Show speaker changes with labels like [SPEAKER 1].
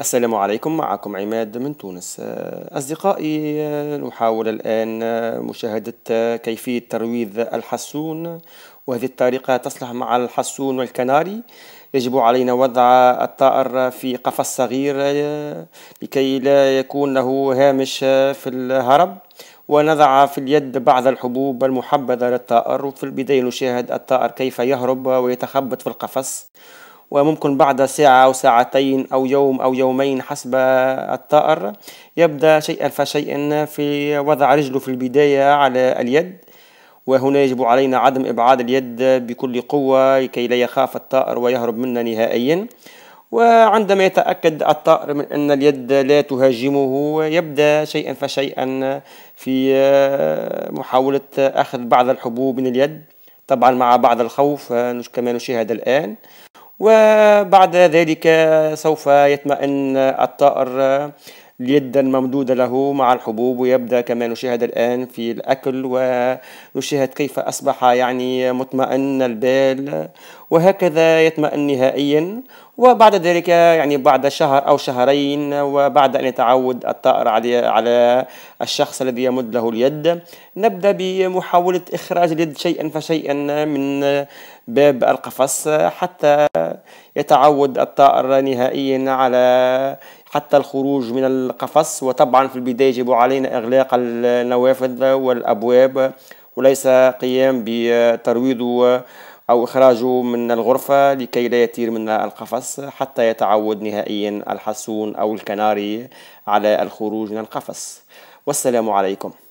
[SPEAKER 1] السلام عليكم معكم عماد من تونس آه، أصدقائي نحاول آه، الآن آه، مشاهدة كيفية ترويض الحسون وهذه الطريقة تصلح مع الحسون والكناري يجب علينا وضع الطائر في قفص صغير لكي لا يكون له هامش في الهرب ونضع في اليد بعض الحبوب المحبذة للطائر وفي البداية نشاهد الطائر كيف يهرب ويتخبط في القفص وممكن بعد ساعة أو ساعتين أو يوم أو يومين حسب الطائر يبدأ شيئا فشيئا في وضع رجله في البداية على اليد وهنا يجب علينا عدم إبعاد اليد بكل قوة لكي لا يخاف الطائر ويهرب منا نهائيا وعندما يتأكد الطائر من أن اليد لا تهاجمه يبدأ شيئا فشيئا في محاولة أخذ بعض الحبوب من اليد طبعا مع بعض الخوف كما نشاهد الآن وبعد ذلك سوف يطمئن الطائر اليد الممدودة له مع الحبوب ويبدأ كما نشاهد الآن في الأكل ونشاهد كيف أصبح يعني مطمئن البال وهكذا يطمئن نهائيا وبعد ذلك يعني بعد شهر أو شهرين وبعد أن يتعود الطائر على الشخص الذي يمد له اليد نبدأ بمحاولة إخراج اليد شيئا فشيئا من باب القفص حتى يتعود الطائر نهائيا على حتى الخروج من القفص وطبعا في البداية يجب علينا إغلاق النوافذ والأبواب وليس قيام بترويضه أو إخراجه من الغرفة لكي لا يطير من القفص حتى يتعود نهائيا الحسون أو الكناري على الخروج من القفص والسلام عليكم